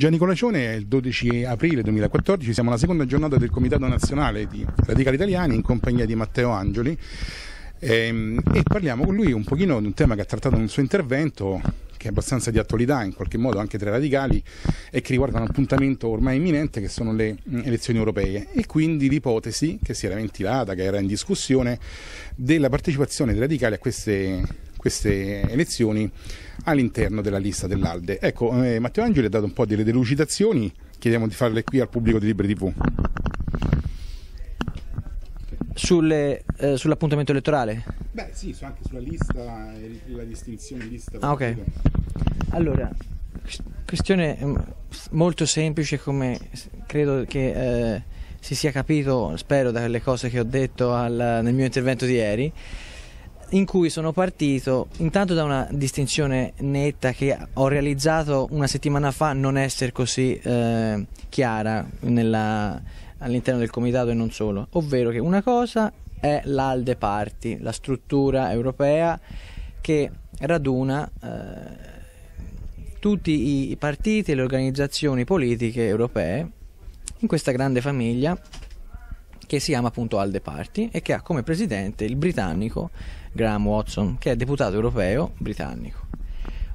Gianni Colacione il 12 aprile 2014, siamo alla seconda giornata del Comitato Nazionale di Radicali Italiani in compagnia di Matteo Angioli ehm, e parliamo con lui un pochino di un tema che ha trattato nel suo intervento che è abbastanza di attualità in qualche modo anche tra i radicali e che riguarda un appuntamento ormai imminente che sono le elezioni europee e quindi l'ipotesi che si era ventilata, che era in discussione, della partecipazione dei radicali a queste queste elezioni all'interno della lista dell'Alde. Ecco, eh, Matteo Angeli ha dato un po' delle delucidazioni, chiediamo di farle qui al pubblico di Libre TV. Sulle, eh, sull'appuntamento elettorale? Beh sì, anche sulla lista, e la distinzione lista. Ah, ok. Allora, questione mm, molto semplice come credo che eh, si sia capito, spero, dalle cose che ho detto al, nel mio intervento di ieri in cui sono partito intanto da una distinzione netta che ho realizzato una settimana fa non essere così eh, chiara nella, all'interno del comitato e non solo, ovvero che una cosa è l'Alde Party, la struttura europea che raduna eh, tutti i partiti e le organizzazioni politiche europee in questa grande famiglia che si chiama appunto Alde Party e che ha come presidente il britannico Graham Watson, che è deputato europeo britannico.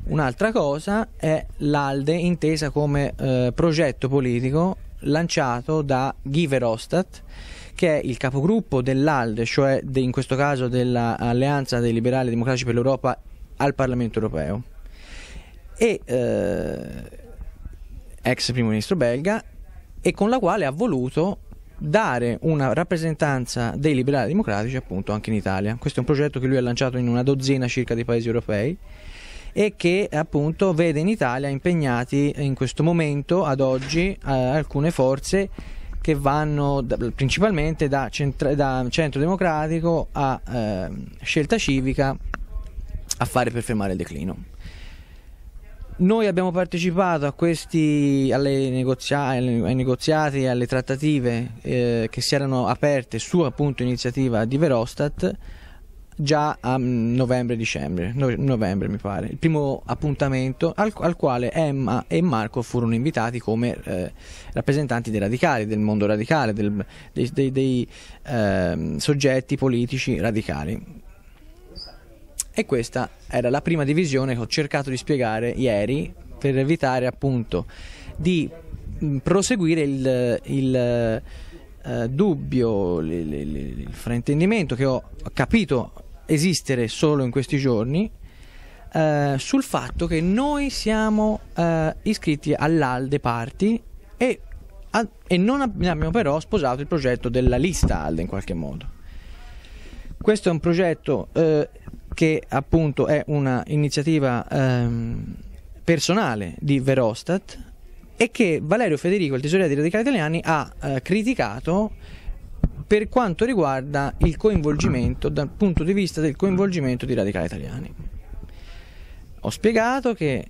Un'altra cosa è l'ALDE intesa come eh, progetto politico lanciato da Guy Verhofstadt, che è il capogruppo dell'ALDE, cioè de, in questo caso dell'Alleanza dei Liberali e Democratici per l'Europa al Parlamento Europeo. E eh, ex primo ministro belga e con la quale ha voluto dare una rappresentanza dei liberali democratici appunto anche in Italia. Questo è un progetto che lui ha lanciato in una dozzina circa di paesi europei e che appunto vede in Italia impegnati in questo momento ad oggi eh, alcune forze che vanno da, principalmente da, centra, da, centro democratico a eh, scelta civica a fare per fermare il declino. Noi abbiamo partecipato a questi, alle negozia- ai negoziati e alle trattative eh, che si erano aperte su appunto iniziativa di Verostat già a mm, novembre-dicembre, novembre mi pare, il primo appuntamento al, al, quale Emma e Marco furono invitati come eh, rappresentanti dei radicali, del mondo radicale, del, dei, dei, dei eh, soggetti politici radicali. E questa era la prima divisione che ho cercato di spiegare ieri per evitare appunto di proseguire il, il eh, dubbio, il, il, il, fraintendimento che ho capito esistere solo in questi giorni eh, sul fatto che noi siamo eh, iscritti all'Alde Party e, a, e non abbiamo però sposato il progetto della lista Alde in qualche modo. Questo è un progetto eh, che appunto è un'iniziativa ehm, personale di Verostat e che Valerio Federico, il tesoriere dei radicali italiani, ha eh, criticato per quanto riguarda il coinvolgimento, dal punto di vista del coinvolgimento di radicali italiani. Ho spiegato che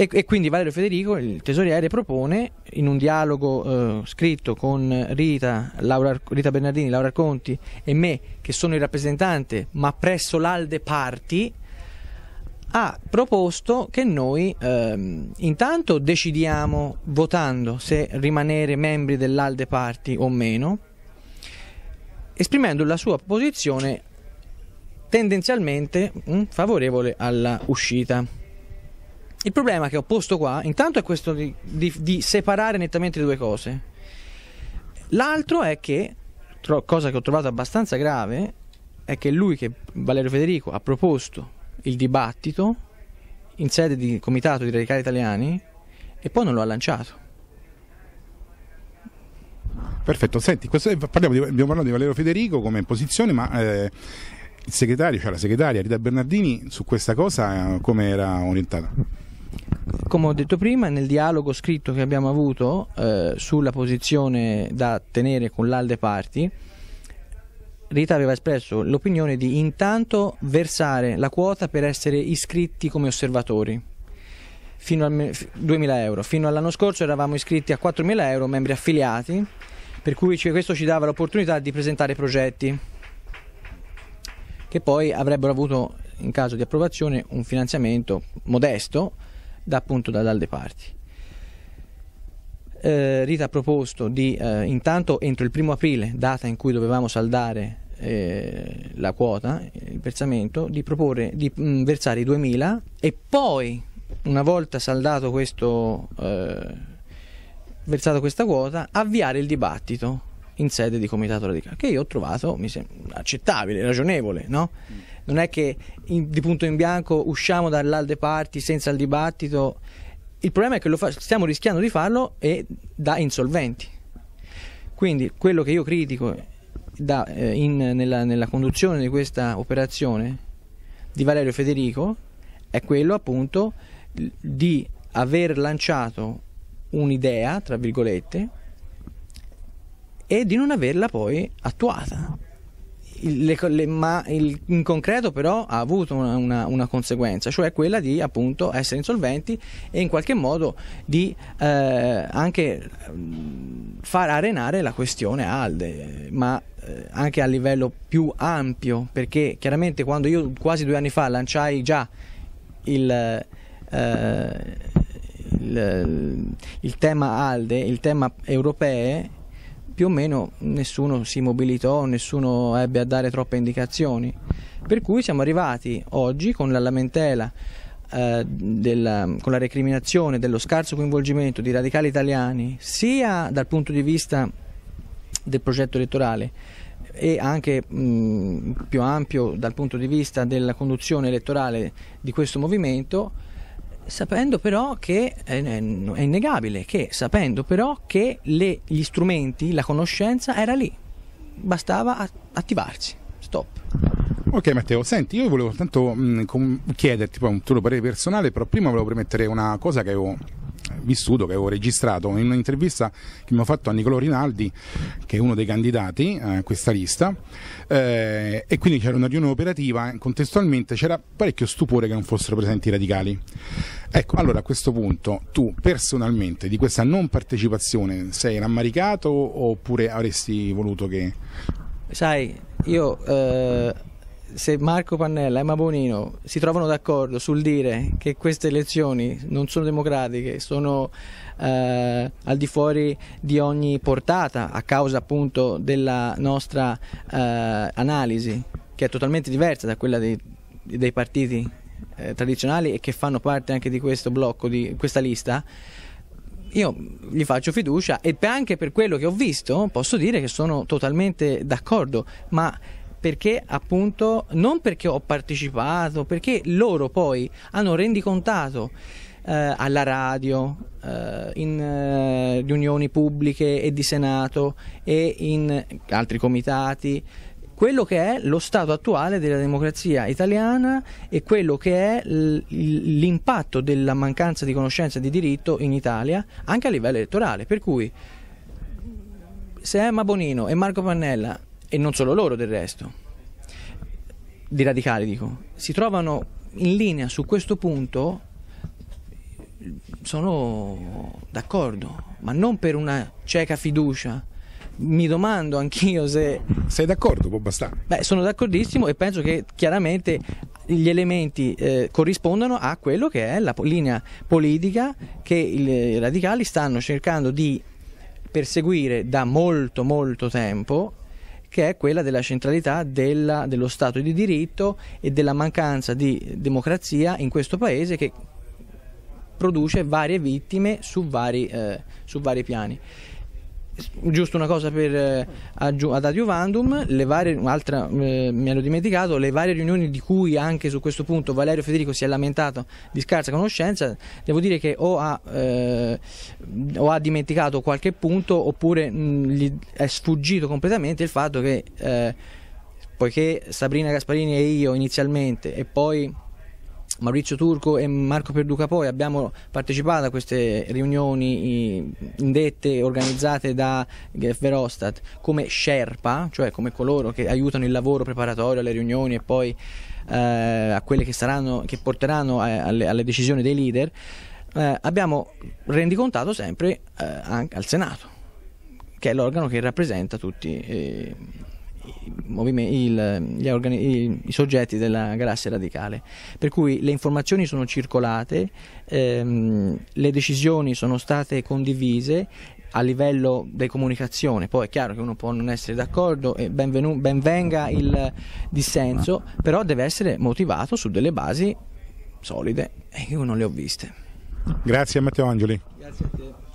e, e, quindi Valerio Federico, il tesoriere, propone in un dialogo eh, scritto con Rita, Laura, Rita Bernardini, Laura Conti e me, che sono il rappresentante, ma presso l'Alde Party, ha proposto che noi ehm, intanto decidiamo votando se rimanere membri dell'Alde Party o meno, esprimendo la sua posizione tendenzialmente mh, mm, favorevole alla uscita. Il problema che ho posto qua, intanto, è questo di, di, di separare nettamente le due cose. L'altro è che, tro- cosa che ho trovato abbastanza grave, è che lui, che Valerio Federico, ha proposto il dibattito in sede di comitato di radicali italiani e poi non lo ha lanciato. Perfetto, senti, questo, parliamo di, abbiamo parlato di Valerio Federico come posizione, ma eh, il segretario, cioè la segretaria Rita Bernardini, su questa cosa eh, come era orientata? come ho detto prima, nel dialogo scritto che abbiamo avuto eh, sulla posizione da tenere con l'alde Party, Rita aveva espresso l'opinione di intanto versare la quota per essere iscritti come osservatori. Fino a 2.000 euro. Fino all'anno scorso eravamo iscritti a 4.000 euro, membri affiliati, per cui questo ci dava l'opportunità di presentare progetti che poi avrebbero avuto, in caso di approvazione, un finanziamento modesto, da, appunto da dalle parti. Eh, Rita ha proposto di eh, intanto entro il primo aprile, data in cui dovevamo saldare eh, la quota, il versamento, di, proporre, di mh, mm, versare i 2.000 e poi una volta saldato questo, eh, versato questa quota avviare il dibattito in sede di comitato radicale, che io ho trovato mi accettabile, ragionevole, no? Non è che in, di punto in bianco usciamo dall'alde parti senza il dibattito. Il problema è che fa, stiamo rischiando di farlo e da insolventi. Quindi quello che io critico da, eh, in, nella, nella conduzione di questa operazione di Valerio Federico è quello appunto di aver lanciato un'idea, tra virgolette, e di non averla poi attuata. Il, le, le, ma il, in concreto però ha avuto una, una, una, conseguenza, cioè quella di appunto essere insolventi e in qualche modo di eh, anche far arenare la questione Alde, ma eh, anche a livello più ampio, perché chiaramente quando io quasi due anni fa lanciai già il... Eh, il, il, tema ALDE, il tema europee, più o meno nessuno si mobilitò, nessuno ebbe a dare troppe indicazioni. Per cui siamo arrivati oggi con la lamentela, eh, della, con la recriminazione dello scarso coinvolgimento di radicali italiani, sia dal punto di vista del progetto elettorale e anche mh, mm, più ampio dal punto di vista della conduzione elettorale di questo movimento, sapendo però che è, è innegabile che sapendo però che le, gli strumenti, la conoscenza era lì, bastava attivarsi. Stop. Ok Matteo, senti, io volevo soltanto chiederti poi un tuo parere personale, però prima volevo premettere una cosa che avevo vissuto, che avevo registrato in un'intervista che mi ha fatto a Nicolo Rinaldi, che è uno dei candidati a questa lista, eh, e quindi c'era una riunione operativa, eh, contestualmente c'era parecchio stupore che non fossero presenti i radicali. Ecco, allora a questo punto tu personalmente di questa non partecipazione sei rammaricato oppure avresti voluto che... Sai, io... Eh se Marco Pannella e Mabonino si trovano d'accordo sul dire che queste elezioni non sono democratiche, sono eh, al di fuori di ogni portata a causa appunto della nostra eh, analisi che è totalmente diversa da quella dei, dei partiti eh, tradizionali e che fanno parte anche di questo blocco, di questa lista, io gli faccio fiducia e anche per quello che ho visto posso dire che sono totalmente d'accordo, ma perché appunto non perché ho partecipato, perché loro poi hanno rendicontato eh, alla radio, eh, in eh, riunioni pubbliche e di Senato e in altri comitati quello che è lo stato attuale della democrazia italiana e quello che è l'impatto della mancanza di conoscenza di diritto in Italia anche a livello elettorale. Per cui se Emma Bonino e Marco Pannella e non solo loro del resto, di radicali dico, si trovano in linea su questo punto, sono d'accordo, ma non per una cieca fiducia. Mi domando anch'io se... Sei d'accordo, può bastare. Beh, sono d'accordissimo e penso che chiaramente gli elementi eh, corrispondano a quello che è la po- linea politica che i radicali stanno cercando di perseguire da molto molto tempo che è quella della centralità della, dello Stato di diritto e della mancanza di democrazia in questo Paese che produce varie vittime su vari, eh, su vari piani giusto una cosa per, eh, ad adiuvandum, le varie, altra, eh, mi ero dimenticato, le varie riunioni di cui anche su questo punto Valerio Federico si è lamentato di scarsa conoscenza, devo dire che o ha, eh, o ha dimenticato qualche punto oppure mh, gli è sfuggito completamente il fatto che eh, poiché Sabrina Gasparini e io inizialmente e poi Maurizio Turco e Marco Perduca poi abbiamo partecipato a queste riunioni indette, organizzate da Verhofstadt come Sherpa, cioè come coloro che aiutano il lavoro preparatorio alle riunioni e poi eh, a quelle che, saranno, che porteranno a, eh, alle, alle, decisioni dei leader, eh, abbiamo rendicontato sempre eh, al Senato, che è l'organo che rappresenta tutti eh, il, i, i, soggetti della galassia radicale. Per cui le informazioni sono circolate, ehm, le decisioni sono state condivise a livello di comunicazione, poi è chiaro che uno può non essere d'accordo e benvenga il dissenso, però deve essere motivato su delle basi solide e io non le ho viste. Grazie Matteo Angeli. Grazie a te.